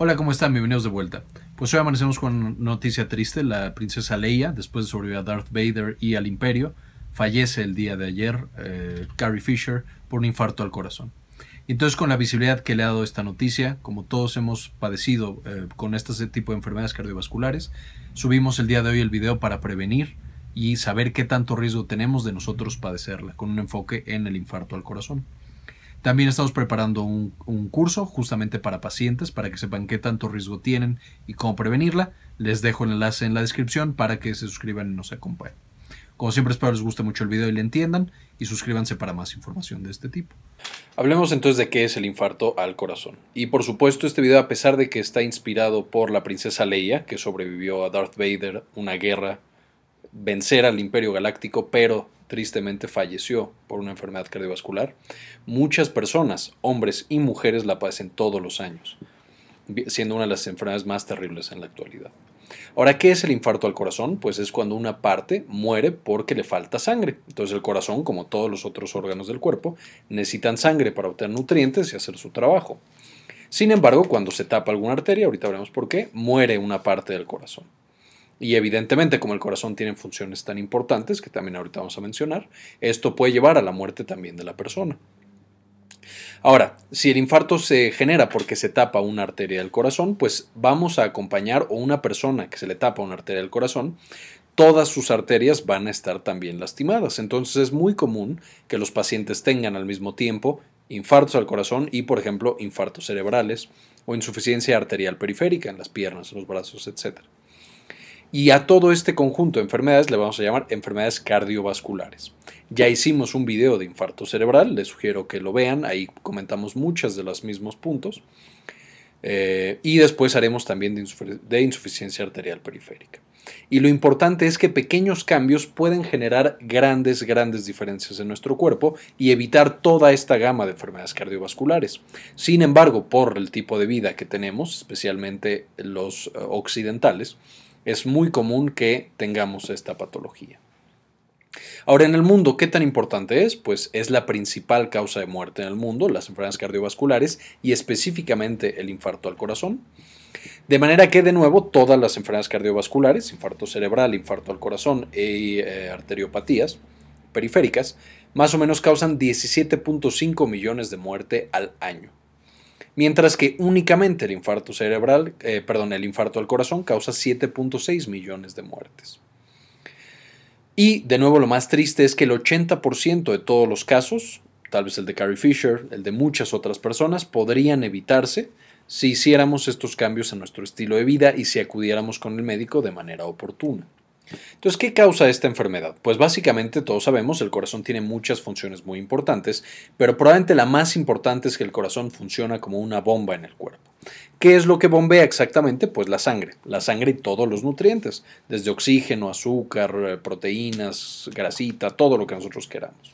Hola, ¿cómo están? Bienvenidos de vuelta. Pues hoy amanecemos con noticia triste. La princesa Leia, después de sobrevivir a Darth Vader y al Imperio, fallece el día de ayer, eh, Carrie Fisher, por un infarto al corazón. Entonces, con la visibilidad que le ha dado esta noticia, como todos hemos padecido eh, con este tipo de enfermedades cardiovasculares, subimos el día de hoy el video para prevenir y saber qué tanto riesgo tenemos de nosotros padecerla, con un enfoque en el infarto al corazón. También estamos preparando un, curso justamente para pacientes, para que sepan qué tanto riesgo tienen y cómo prevenirla. Les dejo el enlace en la descripción para que se suscriban y nos acompañen. Como siempre espero les guste mucho el video y le entiendan y suscríbanse para más información de este tipo. Hablemos entonces de qué es el infarto al corazón. Y por supuesto este video a pesar de que está inspirado por la princesa Leia que sobrevivió a Darth Vader, una guerra vencer al Imperio Galáctico, pero tristemente falleció por una enfermedad cardiovascular. Muchas personas, hombres y mujeres, la padecen todos los años, siendo una de las enfermedades más terribles en la actualidad. Ahora, ¿qué es el infarto al corazón? Pues es cuando una parte muere porque le falta sangre. Entonces el corazón, como todos los otros órganos del cuerpo, necesitan sangre para obtener nutrientes y hacer su trabajo. Sin embargo, cuando se tapa alguna arteria, ahorita veremos por qué, muere una parte del corazón. Y evidentemente, como el corazón tiene funciones tan importantes, que también ahorita vamos a mencionar, esto puede llevar a la muerte también de la persona. Ahora, si el infarto se genera porque se tapa una arteria del corazón, pues vamos a acompañar o una persona que se le tapa una arteria del corazón, todas sus arterias van a estar también lastimadas. Entonces es muy común que los pacientes tengan al mismo tiempo infartos al corazón y, por ejemplo, infartos cerebrales o insuficiencia arterial periférica en las piernas, los brazos, etcétera. Y a todo este conjunto de enfermedades le vamos a llamar enfermedades cardiovasculares. Ya hicimos un video de infarto cerebral, les sugiero que lo vean, ahí comentamos muchas de los mismos puntos. Eh, y después haremos también de, de insuficiencia arterial periférica. Y lo importante es que pequeños cambios pueden generar grandes, grandes diferencias en nuestro cuerpo y evitar toda esta gama de enfermedades cardiovasculares. Sin embargo, por el tipo de vida que tenemos, especialmente los eh, occidentales, es muy común que tengamos esta patología. Ahora, en el mundo, ¿qué tan importante es? Pues es la principal causa de muerte en el mundo, las enfermedades cardiovasculares y específicamente el infarto al corazón. De manera que, de nuevo, todas las enfermedades cardiovasculares, infarto cerebral, infarto al corazón y e, eh, arteriopatías periféricas, más o menos causan 17.5 millones de muerte al año mientras que únicamente el infarto cerebral, eh, perdón, el infarto al corazón causa 7.6 millones de muertes. Y de nuevo lo más triste es que el 80% de todos los casos, tal vez el de Carrie Fisher, el de muchas otras personas, podrían evitarse si hiciéramos estos cambios en nuestro estilo de vida y si acudiéramos con el médico de manera oportuna. Entonces, ¿qué causa esta enfermedad? Pues básicamente todos sabemos, el corazón tiene muchas funciones muy importantes, pero probablemente la más importante es que el corazón funciona como una bomba en el cuerpo. ¿Qué es lo que bombea exactamente? Pues la sangre, la sangre y todos los nutrientes, desde oxígeno, azúcar, eh, proteínas, grasita, todo lo que nosotros queramos.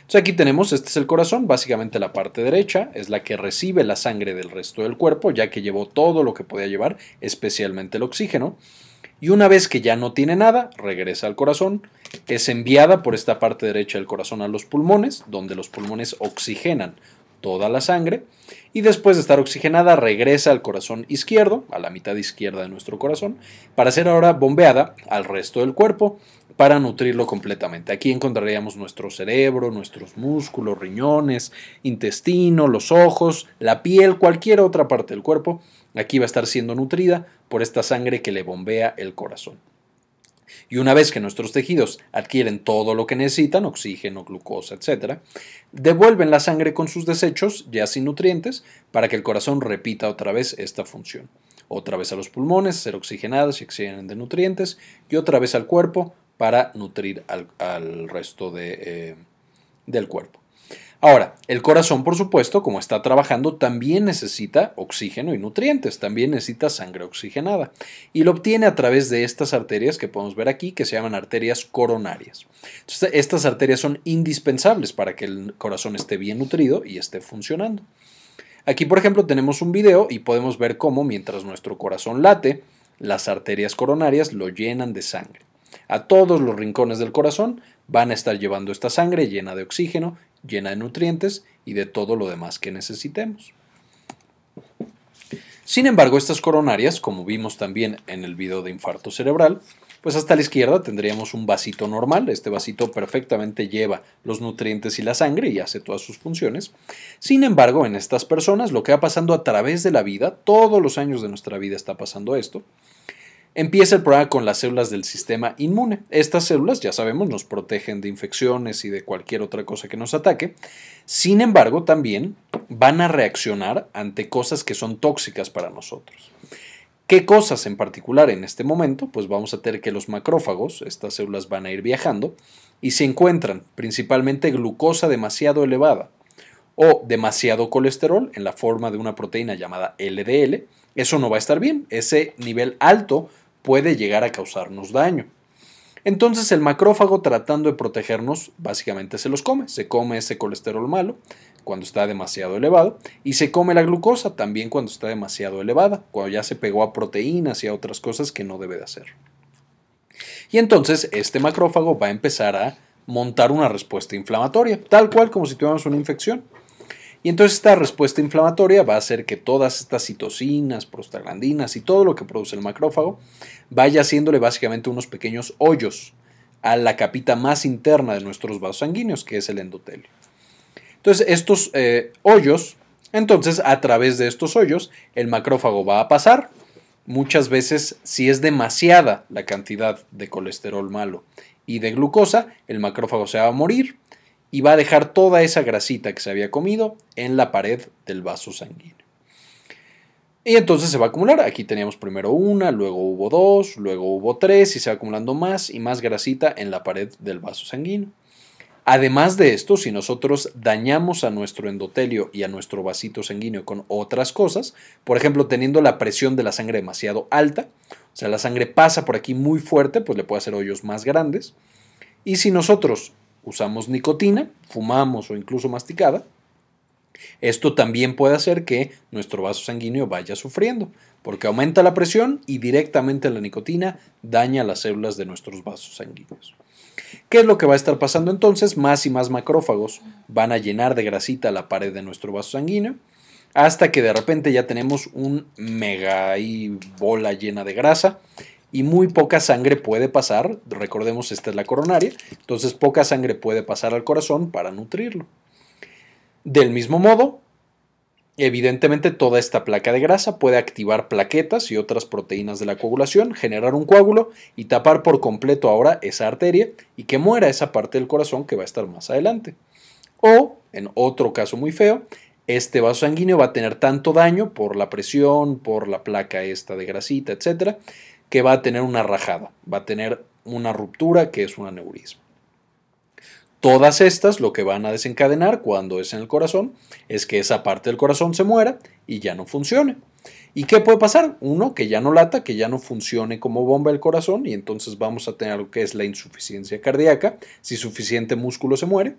Entonces aquí tenemos, este es el corazón, básicamente la parte derecha es la que recibe la sangre del resto del cuerpo, ya que llevó todo lo que podía llevar, especialmente el oxígeno y una vez que ya no tiene nada, regresa al corazón, es enviada por esta parte derecha del corazón a los pulmones, donde los pulmones oxigenan toda la sangre, y después de estar oxigenada regresa al corazón izquierdo, a la mitad izquierda de nuestro corazón, para ser ahora bombeada al resto del cuerpo para nutrirlo completamente. Aquí encontraríamos nuestro cerebro, nuestros músculos, riñones, intestino, los ojos, la piel, cualquier otra parte del cuerpo Aquí va a estar siendo nutrida por esta sangre que le bombea el corazón. Y una vez que nuestros tejidos adquieren todo lo que necesitan, oxígeno, glucosa, etc., devuelven la sangre con sus desechos, ya sin nutrientes, para que el corazón repita otra vez esta función. Otra vez a los pulmones, ser oxigenados y oxigenen de nutrientes, y otra vez al cuerpo para nutrir al, resto eh, del cuerpo. Ahora, el corazón, por supuesto, como está trabajando, también necesita oxígeno y nutrientes, también necesita sangre oxigenada, y lo obtiene a través de estas arterias que podemos ver aquí, que se llaman arterias coronarias. Entonces, estas arterias son indispensables para que el corazón esté bien nutrido y esté funcionando. Aquí, por ejemplo, tenemos un video y podemos ver cómo mientras nuestro corazón late, las arterias coronarias lo llenan de sangre. A todos los rincones del corazón Van a estar llevando esta sangre llena de oxígeno, llena de nutrientes y de todo lo demás que necesitemos. Sin embargo, estas coronarias, como vimos también en el video de infarto cerebral, pues hasta la izquierda tendríamos un vasito normal. Este vasito perfectamente lleva los nutrientes y la sangre y hace todas sus funciones. Sin embargo, en estas personas, lo que va pasando a través de la vida, todos los años de nuestra vida está pasando esto, Empieza el programa con las células del sistema inmune. Estas células, ya sabemos, nos protegen de infecciones y de cualquier otra cosa que nos ataque. Sin embargo, también van a reaccionar ante cosas que son tóxicas para nosotros. ¿Qué cosas en particular en este momento? Pues vamos a tener que los macrófagos, estas células van a ir viajando y se encuentran principalmente glucosa demasiado elevada o demasiado colesterol en la forma de una proteína llamada LDL. Eso no va a estar bien. Ese nivel alto puede llegar a causarnos daño. Entonces el macrófago tratando de protegernos básicamente se los come, se come ese colesterol malo cuando está demasiado elevado y se come la glucosa también cuando está demasiado elevada, cuando ya se pegó a proteínas y a otras cosas que no debe de hacer. Y entonces este macrófago va a empezar a montar una respuesta inflamatoria, tal cual como si tuviéramos una infección. Y entonces esta respuesta inflamatoria va a hacer que todas estas citocinas, prostaglandinas y todo lo que produce el macrófago vaya haciéndole básicamente unos pequeños hoyos a la capita más interna de nuestros vasos sanguíneos, que es el endotelio. Entonces, estos eh, hoyos, entonces a través de estos hoyos, el macrófago va a pasar. Muchas veces, si es demasiada la cantidad de colesterol malo y de glucosa, el macrófago se va a morir y va a dejar toda esa grasita que se había comido en la pared del vaso sanguíneo. Y entonces se va a acumular. Aquí teníamos primero una, luego hubo dos, luego hubo tres y se va acumulando más y más grasita en la pared del vaso sanguíneo. Además de esto, si nosotros dañamos a nuestro endotelio y a nuestro vasito sanguíneo con otras cosas, por ejemplo, teniendo la presión de la sangre demasiado alta, o sea, la sangre pasa por aquí muy fuerte, pues le puede hacer hoyos más grandes. Y si nosotros usamos nicotina, fumamos o incluso masticada, esto también puede hacer que nuestro vaso sanguíneo vaya sufriendo, porque aumenta la presión y directamente la nicotina daña las células de nuestros vasos sanguíneos. ¿Qué es lo que va a estar pasando entonces? Más y más macrófagos van a llenar de grasita la pared de nuestro vaso sanguíneo hasta que de repente ya tenemos un mega bola llena de grasa y muy poca sangre puede pasar, recordemos esta es la coronaria, entonces poca sangre puede pasar al corazón para nutrirlo. Del mismo modo, evidentemente toda esta placa de grasa puede activar plaquetas y otras proteínas de la coagulación, generar un coágulo y tapar por completo ahora esa arteria y que muera esa parte del corazón que va a estar más adelante. O, en otro caso muy feo, este vaso sanguíneo va a tener tanto daño por la presión, por la placa esta de grasita, etcétera, que va a tener una rajada, va a tener una ruptura que es un aneurisma. Todas estas lo que van a desencadenar cuando es en el corazón es que esa parte del corazón se muera y ya no funcione. ¿Y qué puede pasar? Uno, que ya no lata, que ya no funcione como bomba el corazón y entonces vamos a tener lo que es la insuficiencia cardíaca, si suficiente músculo se muere.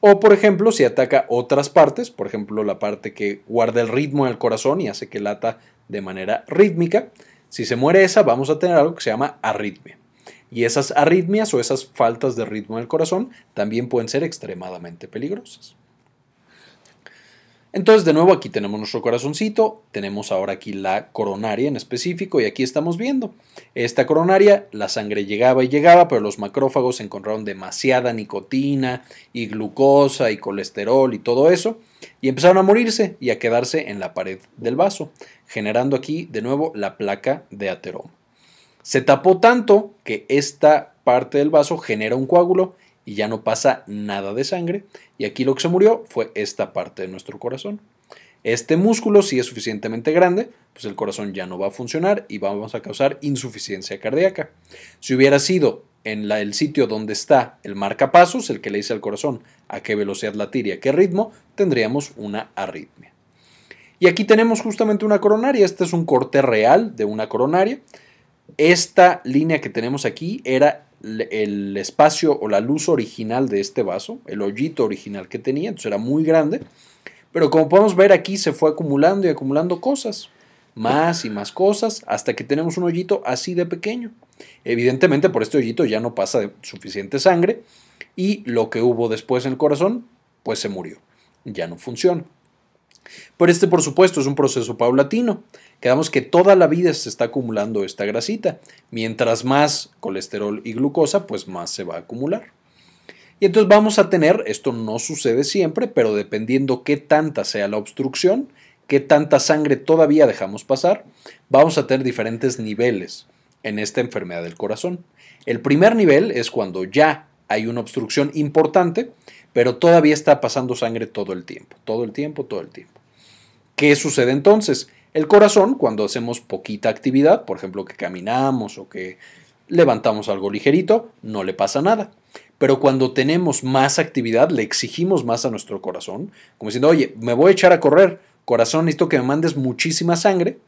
O, por ejemplo, si ataca otras partes, por ejemplo, la parte que guarda el ritmo del corazón y hace que lata de manera rítmica, si se muere esa, vamos a tener algo que se llama arritmia. Y esas arritmias o esas faltas de ritmo del corazón también pueden ser extremadamente peligrosas. Entonces, de nuevo, aquí tenemos nuestro corazoncito, tenemos ahora aquí la coronaria en específico y aquí estamos viendo. Esta coronaria, la sangre llegaba y llegaba, pero los macrófagos encontraron demasiada nicotina y glucosa y colesterol y todo eso y empezaron a morirse y a quedarse en la pared del vaso, generando aquí de nuevo la placa de ateroma. Se tapó tanto que esta parte del vaso genera un coágulo y ya no pasa nada de sangre. Y aquí lo que se murió fue esta parte de nuestro corazón. Este músculo, si es suficientemente grande, pues el corazón ya no va a funcionar y vamos a causar insuficiencia cardíaca. Si hubiera sido en el sitio donde está el marcapasos, el que le dice al corazón a qué velocidad latir y a qué ritmo, tendríamos una arritmia. Y aquí tenemos justamente una coronaria. Este es un corte real de una coronaria. Esta línea que tenemos aquí era el espacio o la luz original de este vaso, el hoyito original que tenía, entonces era muy grande, pero como podemos ver aquí se fue acumulando y acumulando cosas, más y más cosas, hasta que tenemos un hoyito así de pequeño. Evidentemente por este hoyito ya no pasa suficiente sangre y lo que hubo después en el corazón, pues se murió, ya no funciona. Pero este, por supuesto, es un proceso paulatino. Quedamos que toda la vida se está acumulando esta grasita. Mientras más colesterol y glucosa, pues más se va a acumular. Y entonces vamos a tener, esto no sucede siempre, pero dependiendo qué tanta sea la obstrucción, qué tanta sangre todavía dejamos pasar, vamos a tener diferentes niveles en esta enfermedad del corazón. El primer nivel es cuando ya hay una obstrucción importante, pero todavía está pasando sangre todo el tiempo, todo el tiempo, todo el tiempo. ¿Qué sucede entonces? El corazón, cuando hacemos poquita actividad, por ejemplo que caminamos o que levantamos algo ligerito, no le pasa nada. Pero cuando tenemos más actividad, le exigimos más a nuestro corazón, como diciendo, oye, me voy a echar a correr, corazón, necesito que me mandes muchísima sangre,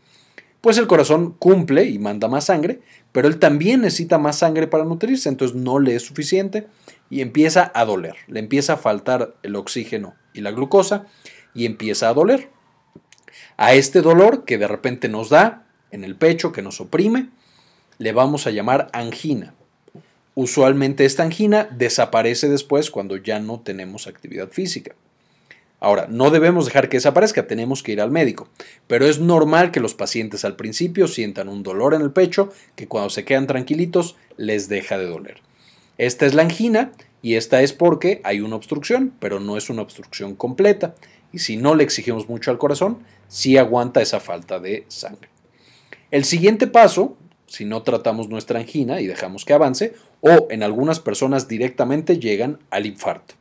pues el corazón cumple y manda más sangre, pero él también necesita más sangre para nutrirse, entonces no le es suficiente y empieza a doler, le empieza a faltar el oxígeno y la glucosa y empieza a doler. A este dolor que de repente nos da en el pecho, que nos oprime, le vamos a llamar angina. Usualmente esta angina desaparece después cuando ya no tenemos actividad física. Ahora, no debemos dejar que desaparezca, tenemos que ir al médico, pero es normal que los pacientes al principio sientan un dolor en el pecho que cuando se quedan tranquilitos les deja de doler. Esta es la angina y esta es porque hay una obstrucción, pero no es una obstrucción completa. Y si no le exigimos mucho al corazón, si aguanta esa falta de sangre. El siguiente paso, si no tratamos nuestra angina y dejamos que avance, o en algunas personas directamente llegan al infarto.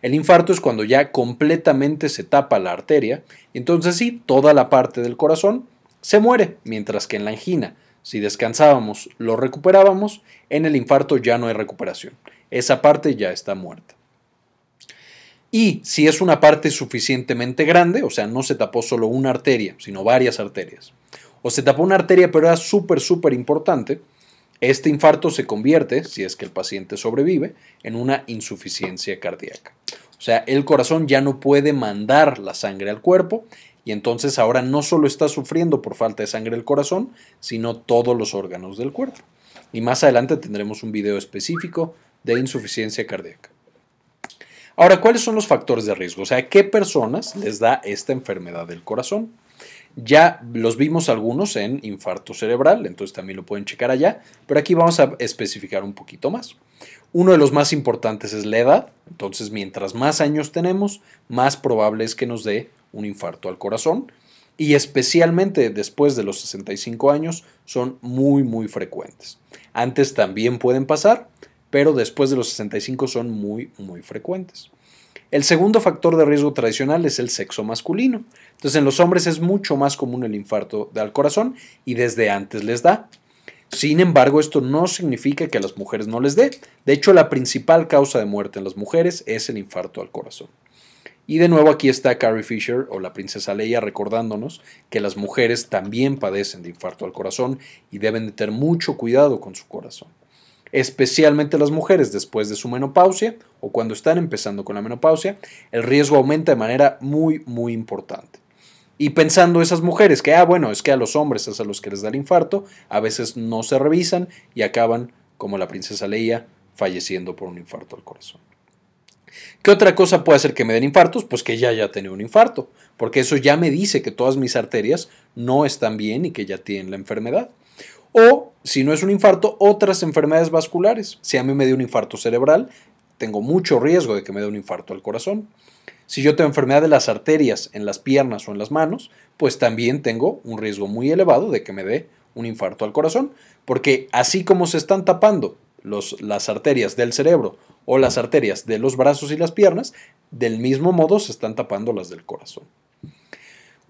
El infarto es cuando ya completamente se tapa la arteria, entonces sí, toda la parte del corazón se muere, mientras que en la angina, si descansábamos, lo recuperábamos, en el infarto ya no hay recuperación, esa parte ya está muerta y si es una parte suficientemente grande, o sea, no se tapó solo una arteria, sino varias arterias, o se tapó una arteria pero era súper, súper importante, este infarto se convierte, si es que el paciente sobrevive, en una insuficiencia cardíaca. O sea, el corazón ya no puede mandar la sangre al cuerpo y entonces ahora no solo está sufriendo por falta de sangre el corazón, sino todos los órganos del cuerpo. Y más adelante tendremos un video específico de insuficiencia cardíaca. Ahora, ¿cuáles son los factores de riesgo? O sea, ¿qué personas les da esta enfermedad del corazón? Ya los vimos algunos en infarto cerebral, entonces también lo pueden checar allá, pero aquí vamos a especificar un poquito más. Uno de los más importantes es la edad, entonces mientras más años tenemos, más probable es que nos dé un infarto al corazón y especialmente después de los 65 años son muy muy frecuentes. Antes también pueden pasar, pero después de los 65 son muy, muy frecuentes. El segundo factor de riesgo tradicional es el sexo masculino. Entonces en los hombres es mucho más común el infarto al corazón y desde antes les da. Sin embargo, esto no significa que a las mujeres no les dé. De hecho, la principal causa de muerte en las mujeres es el infarto al corazón. Y de nuevo aquí está Carrie Fisher o la princesa Leia recordándonos que las mujeres también padecen de infarto al corazón y deben de tener mucho cuidado con su corazón especialmente las mujeres después de su menopausia o cuando están empezando con la menopausia, el riesgo aumenta de manera muy, muy importante. Y pensando esas mujeres que, ah, bueno, es que a los hombres es a los que les da el infarto, a veces no se revisan y acaban, como la princesa Leia, falleciendo por un infarto al corazón. ¿Qué otra cosa puede hacer que me den infartos? Pues que ya haya tenido un infarto, porque eso ya me dice que todas mis arterias no están bien y que ya tienen la enfermedad. O, si no es un infarto, otras enfermedades vasculares. Si a mí me dio un infarto cerebral, tengo mucho riesgo de que me dé un infarto al corazón. Si yo tengo enfermedad de las arterias en las piernas o en las manos, pues también tengo un riesgo muy elevado de que me dé un infarto al corazón, porque así como se están tapando las arterias del cerebro o las arterias de los brazos y las piernas, del mismo modo se están tapando las del corazón.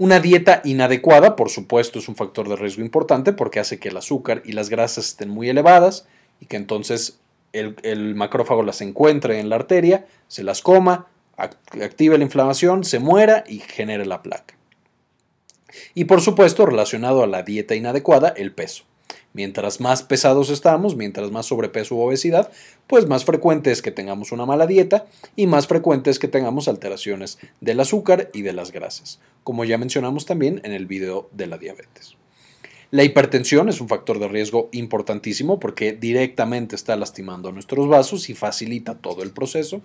Una dieta inadecuada, por supuesto, es un factor de riesgo importante porque hace que el azúcar y las grasas estén muy elevadas y que entonces el, macrófago las encuentre en la arteria, se las coma, active la inflamación, se muera y genere la placa. Y por supuesto, relacionado a la dieta inadecuada, el peso. Mientras más pesados estamos, mientras más sobrepeso u obesidad, pues más frecuente es que tengamos una mala dieta y más frecuente es que tengamos alteraciones del azúcar y de las grasas, como ya mencionamos también en el video de la diabetes. La hipertensión es un factor de riesgo importantísimo porque directamente está lastimando nuestros vasos y facilita todo el proceso.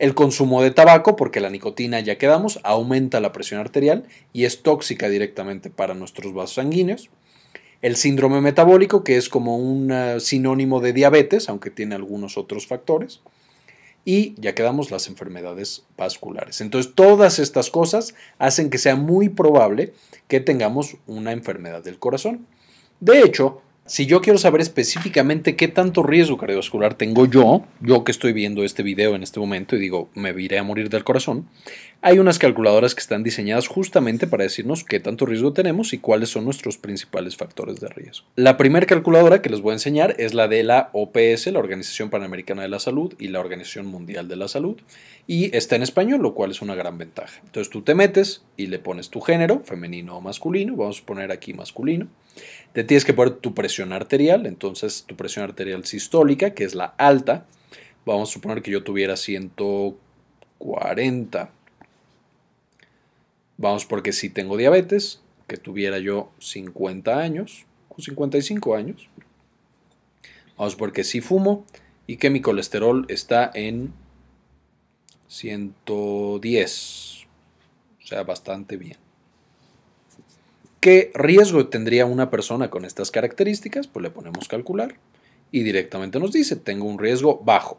El consumo de tabaco, porque la nicotina, ya quedamos, aumenta la presión arterial y es tóxica directamente para nuestros vasos sanguíneos. El síndrome metabólico, que es como un ah, sinónimo de diabetes, aunque tiene algunos otros factores. Y ya quedamos las enfermedades vasculares. Entonces, todas estas cosas hacen que sea muy probable que tengamos una enfermedad del corazón. De hecho, si yo quiero saber específicamente qué tanto riesgo cardiovascular tengo yo, yo que estoy viendo este video en este momento y digo, me iré a morir del corazón, hay unas calculadoras que están diseñadas justamente para decirnos qué tanto riesgo tenemos y cuáles son nuestros principales factores de riesgo. La primera calculadora que les voy a enseñar es la de la OPS, la Organización Panamericana de la Salud y la Organización Mundial de la Salud, y está en español, lo cual es una gran ventaja. Entonces tú te metes y le pones tu género, femenino o masculino, vamos a poner aquí masculino. Te tienes que poner tu presión arterial, entonces tu presión arterial sistólica, que es la alta. Vamos a suponer que yo tuviera 140 Vamos porque si tengo diabetes, que tuviera yo 50 años o 55 años. Vamos porque si fumo y que mi colesterol está en 110. O sea, bastante bien. ¿Qué riesgo tendría una persona con estas características? Pues le ponemos calcular y directamente nos dice, tengo un riesgo bajo.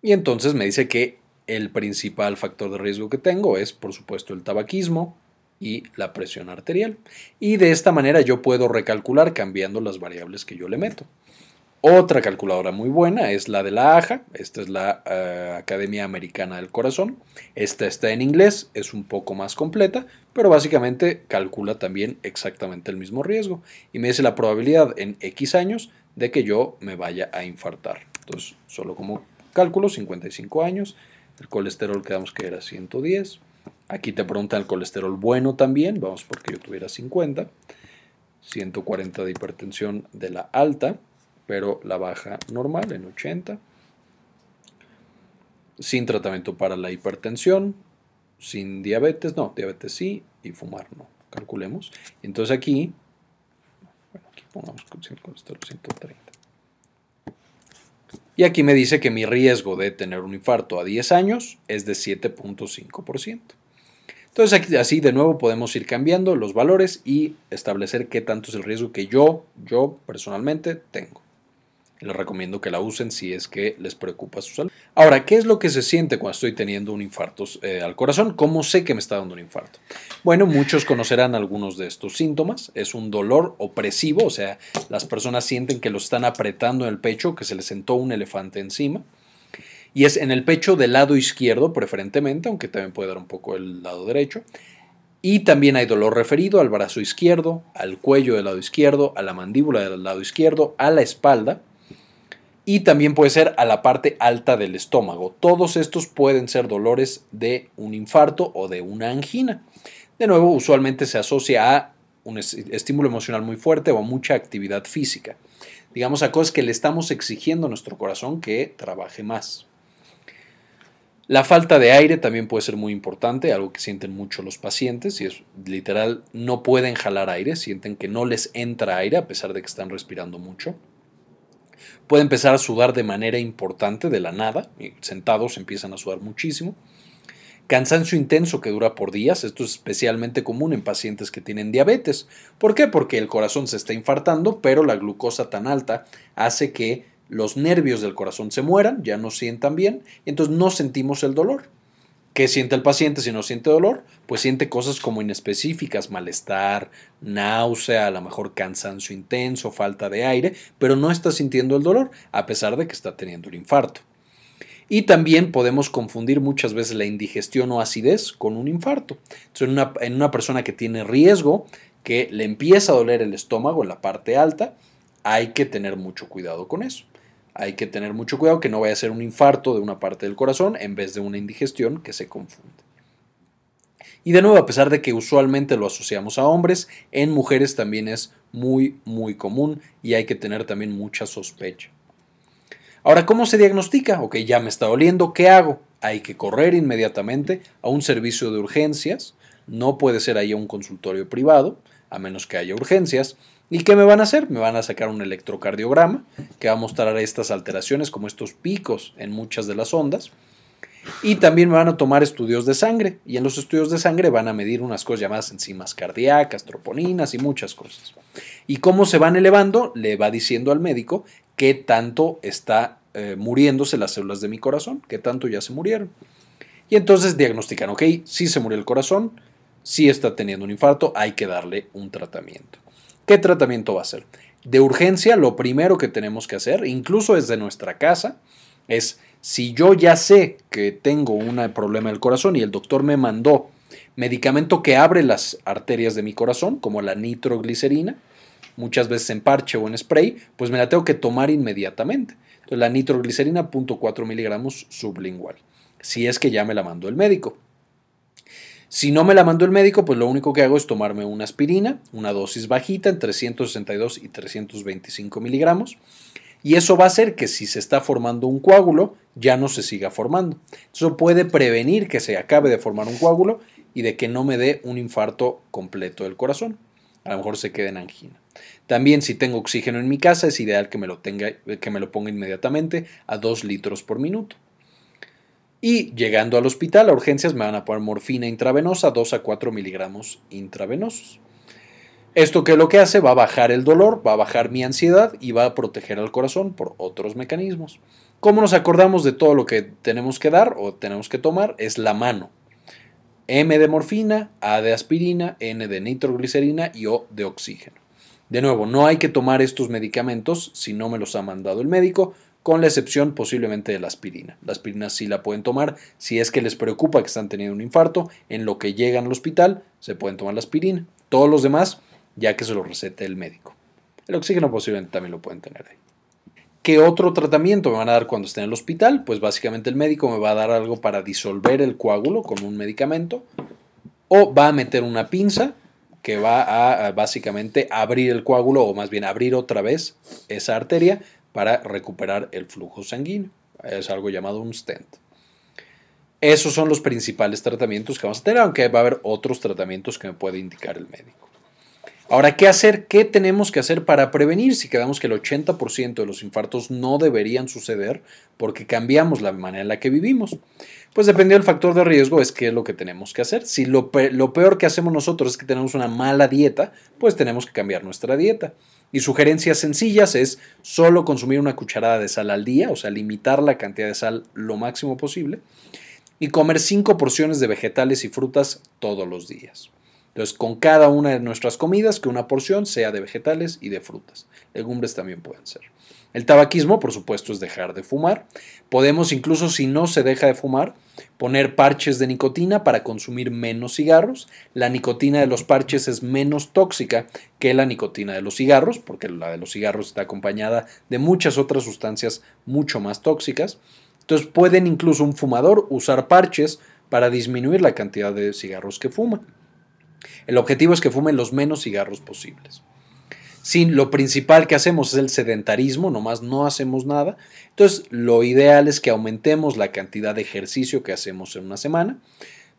Y entonces me dice que el principal factor de riesgo que tengo es, por supuesto, el tabaquismo y la presión arterial. Y de esta manera yo puedo recalcular cambiando las variables que yo le meto. Otra calculadora muy buena es la de la Aja. esta es la eh, Academia Americana del Corazón. Esta está en inglés, es un poco más completa, pero básicamente calcula también exactamente el mismo riesgo y me dice la probabilidad en X años de que yo me vaya a infartar. Entonces, solo como cálculo, 55 años, el colesterol quedamos que era 110. Aquí te preguntan el colesterol bueno también, vamos porque yo tuviera 50. 140 de hipertensión de la alta, pero la baja normal en 80. Sin tratamiento para la hipertensión, sin diabetes, no, diabetes sí y fumar no, calculemos. Entonces aquí, bueno, aquí pongamos colesterol 130. Y aquí me dice que mi riesgo de tener un infarto a 10 años es de 7.5%. Entonces así de nuevo podemos ir cambiando los valores y establecer qué tanto es el riesgo que yo, yo personalmente tengo. Les recomiendo que la usen si es que les preocupa su salud. Ahora, ¿qué es lo que se siente cuando estoy teniendo un infarto eh, al corazón? ¿Cómo sé que me está dando un infarto? Bueno, muchos conocerán algunos de estos síntomas. Es un dolor opresivo, o sea, las personas sienten que lo están apretando en el pecho, que se les sentó un elefante encima y es en el pecho del lado izquierdo preferentemente, aunque también puede dar un poco el lado derecho. Y también hay dolor referido al brazo izquierdo, al cuello del lado izquierdo, a la mandíbula del lado izquierdo, a la espalda y también puede ser a la parte alta del estómago. Todos estos pueden ser dolores de un infarto o de una angina. De nuevo, usualmente se asocia a un estímulo emocional muy fuerte o a mucha actividad física. Digamos a cosas que le estamos exigiendo a nuestro corazón que trabaje más. La falta de aire también puede ser muy importante, algo que sienten mucho los pacientes y es literal, no pueden jalar aire, sienten que no les entra aire a pesar de que están respirando mucho puede empezar a sudar de manera importante, de la nada, sentados empiezan a sudar muchísimo. Cansancio intenso que dura por días, esto es especialmente común en pacientes que tienen diabetes. ¿Por qué? Porque el corazón se está infartando, pero la glucosa tan alta hace que los nervios del corazón se mueran, ya no sientan bien, entonces no sentimos el dolor. ¿Qué siente el paciente si no siente dolor? Pues siente cosas como inespecíficas, malestar, náusea, a lo mejor cansancio intenso, falta de aire, pero no está sintiendo el dolor a pesar de que está teniendo un infarto. Y también podemos confundir muchas veces la indigestión o acidez con un infarto. Entonces, en una persona que tiene riesgo, que le empieza a doler el estómago en la parte alta, hay que tener mucho cuidado con eso. Hay que tener mucho cuidado que no vaya a ser un infarto de una parte del corazón en vez de una indigestión que se confunde. Y de nuevo, a pesar de que usualmente lo asociamos a hombres, en mujeres también es muy, muy común y hay que tener también mucha sospecha. Ahora, ¿cómo se diagnostica? Ok, ya me está doliendo, ¿qué hago? Hay que correr inmediatamente a un servicio de urgencias. No puede ser ahí a un consultorio privado, a menos que haya urgencias. ¿Y qué me van a hacer? Me van a sacar un electrocardiograma que va a mostrar estas alteraciones, como estos picos en muchas de las ondas. Y también me van a tomar estudios de sangre. Y en los estudios de sangre van a medir unas cosas llamadas enzimas cardíacas, troponinas y muchas cosas. Y cómo se van elevando, le va diciendo al médico qué tanto está eh, muriéndose las células de mi corazón, qué tanto ya se murieron. Y entonces diagnostican, ok, si se murió el corazón, si está teniendo un infarto, hay que darle un tratamiento. ¿Qué tratamiento va a ser? De urgencia, lo primero que tenemos que hacer, incluso desde nuestra casa, es si yo ya sé que tengo un problema del corazón y el doctor me mandó medicamento que abre las arterias de mi corazón, como la nitroglicerina, muchas veces en parche o en spray, pues me la tengo que tomar inmediatamente. la nitroglicerina, 0.4 miligramos sublingual, si es que ya me la mandó el médico. Si no me la mandó el médico, pues lo único que hago es tomarme una aspirina, una dosis bajita, en 362 y 325 miligramos. Y eso va a hacer que si se está formando un coágulo, ya no se siga formando. Eso puede prevenir que se acabe de formar un coágulo y de que no me dé un infarto completo del corazón. A lo mejor se quede en angina. También si tengo oxígeno en mi casa, es ideal que me lo, tenga, que me lo ponga inmediatamente a 2 litros por minuto. Y llegando al hospital, a urgencias, me van a poner morfina intravenosa, 2 a 4 miligramos intravenosos. Esto que lo que hace va a bajar el dolor, va a bajar mi ansiedad y va a proteger al corazón por otros mecanismos. ¿Cómo nos acordamos de todo lo que tenemos que dar o tenemos que tomar? Es la mano. M de morfina, A de aspirina, N de nitroglicerina y O de oxígeno. De nuevo, no hay que tomar estos medicamentos si no me los ha mandado el médico, con la excepción posiblemente de la aspirina. La aspirina sí la pueden tomar si es que les preocupa que están teniendo un infarto, en lo que llegan al hospital se pueden tomar la aspirina. Todos los demás, ya que se lo recete el médico. El oxígeno posiblemente también lo pueden tener ahí. ¿Qué otro tratamiento me van a dar cuando estén en el hospital? Pues básicamente el médico me va a dar algo para disolver el coágulo con un medicamento o va a meter una pinza que va a básicamente abrir el coágulo o más bien abrir otra vez esa arteria para recuperar el flujo sanguíneo. Es algo llamado un stent. Esos son los principales tratamientos que vamos a tener, aunque va a haber otros tratamientos que me puede indicar el médico. Ahora, ¿qué hacer? ¿Qué tenemos que hacer para prevenir si quedamos que el 80% de los infartos no deberían suceder porque cambiamos la manera en la que vivimos? Pues dependiendo del factor de riesgo es qué es lo que tenemos que hacer. Si lo peor que hacemos nosotros es que tenemos una mala dieta, pues tenemos que cambiar nuestra dieta. Y sugerencias sencillas es solo consumir una cucharada de sal al día, o sea, limitar la cantidad de sal lo máximo posible, y comer cinco porciones de vegetales y frutas todos los días. Entonces, con cada una de nuestras comidas, que una porción sea de vegetales y de frutas. Legumbres también pueden ser. El tabaquismo, por supuesto, es dejar de fumar. Podemos, incluso si no se deja de fumar, poner parches de nicotina para consumir menos cigarros. La nicotina de los parches es menos tóxica que la nicotina de los cigarros, porque la de los cigarros está acompañada de muchas otras sustancias mucho más tóxicas. Entonces pueden incluso un fumador usar parches para disminuir la cantidad de cigarros que fuma. El objetivo es que fumen los menos cigarros posibles si lo principal que hacemos es el sedentarismo, nomás no hacemos nada, entonces lo ideal es que aumentemos la cantidad de ejercicio que hacemos en una semana,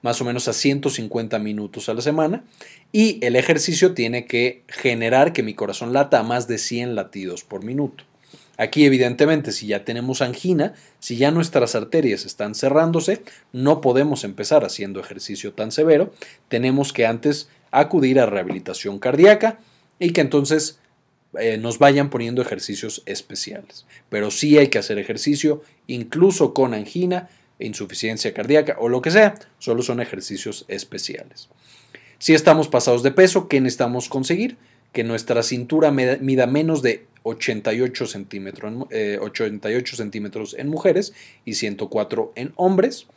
más o menos a 150 minutos a la semana, y el ejercicio tiene que generar que mi corazón lata a más de 100 latidos por minuto. Aquí evidentemente, si ya tenemos angina, si ya nuestras arterias están cerrándose, no podemos empezar haciendo ejercicio tan severo, tenemos que antes acudir a rehabilitación cardíaca, y que entonces eh, nos vayan poniendo ejercicios especiales. Pero sí hay que hacer ejercicio, incluso con angina, insuficiencia cardíaca o lo que sea, solo son ejercicios especiales. Si estamos pasados de peso, ¿qué necesitamos conseguir? Que nuestra cintura mida menos de 88 88 eh, centímetros en mujeres y 104 en hombres.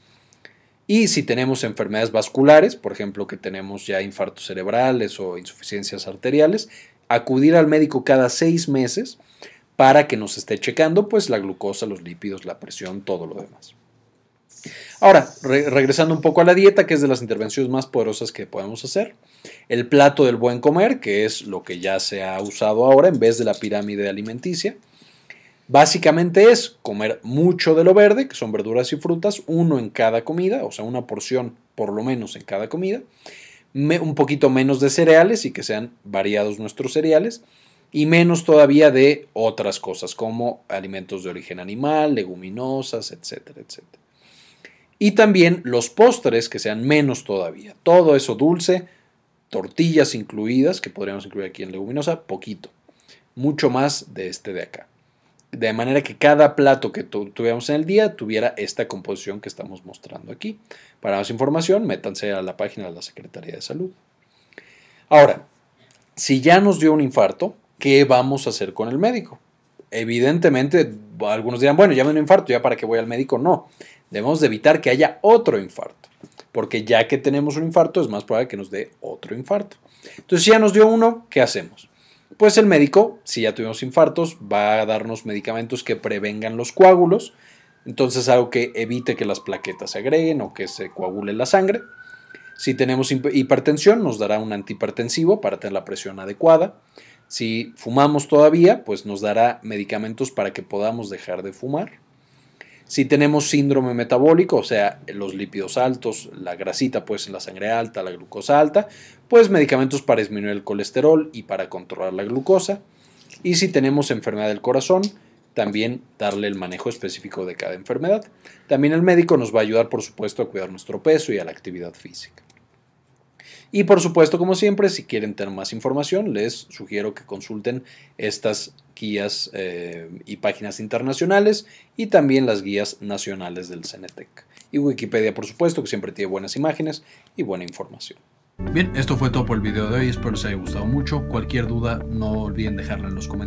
Y si tenemos enfermedades vasculares, por ejemplo, que tenemos ya infartos cerebrales o insuficiencias arteriales, acudir al médico cada seis meses para que nos esté checando pues la glucosa, los lípidos, la presión, todo lo demás. Ahora, regresando un poco a la dieta, que es de las intervenciones más poderosas que podemos hacer. El plato del buen comer, que es lo que ya se ha usado ahora en vez de la pirámide alimenticia. Básicamente es comer mucho de lo verde, que son verduras y frutas, uno en cada comida, o sea, una porción por lo menos en cada comida, un poquito menos de cereales y que sean variados nuestros cereales, y menos todavía de otras cosas como alimentos de origen animal, leguminosas, etcétera, etcétera. Y también los postres que sean menos todavía, todo eso dulce, tortillas incluidas, que podríamos incluir aquí en leguminosa, poquito, mucho más de este de acá de manera que cada plato que tuviéramos en el día tuviera esta composición que estamos mostrando aquí. Para más información, métanse a la página de la Secretaría de Salud. Ahora, si ya nos dio un infarto, ¿qué vamos a hacer con el médico? Evidentemente, algunos dirán, bueno, ya me dio un infarto, ya para qué voy al médico. No, debemos de evitar que haya otro infarto, porque ya que tenemos un infarto es más probable que nos dé otro infarto. Entonces, si ya nos dio uno, ¿qué hacemos? pues el médico, si ya tuvimos infartos, va a darnos medicamentos que prevengan los coágulos, entonces algo que evite que las plaquetas se agreguen o que se coagule la sangre. Si tenemos hipertensión, nos dará un antihipertensivo para tener la presión adecuada. Si fumamos todavía, pues nos dará medicamentos para que podamos dejar de fumar. Si tenemos síndrome metabólico, o sea, los lípidos altos, la grasita pues en la sangre alta, la glucosa alta, pues medicamentos para disminuir el colesterol y para controlar la glucosa. Y si tenemos enfermedad del corazón, también darle el manejo específico de cada enfermedad. También el médico nos va a ayudar, por supuesto, a cuidar nuestro peso y a la actividad física. Y por supuesto, como siempre, si quieren tener más información, les sugiero que consulten estas guías eh, y páginas internacionales y también las guías nacionales del CENETEC. Y Wikipedia, por supuesto, que siempre tiene buenas imágenes y buena información. Bien, esto fue todo por el video de hoy, espero les haya gustado mucho. Cualquier duda no olviden dejarla en los comentarios.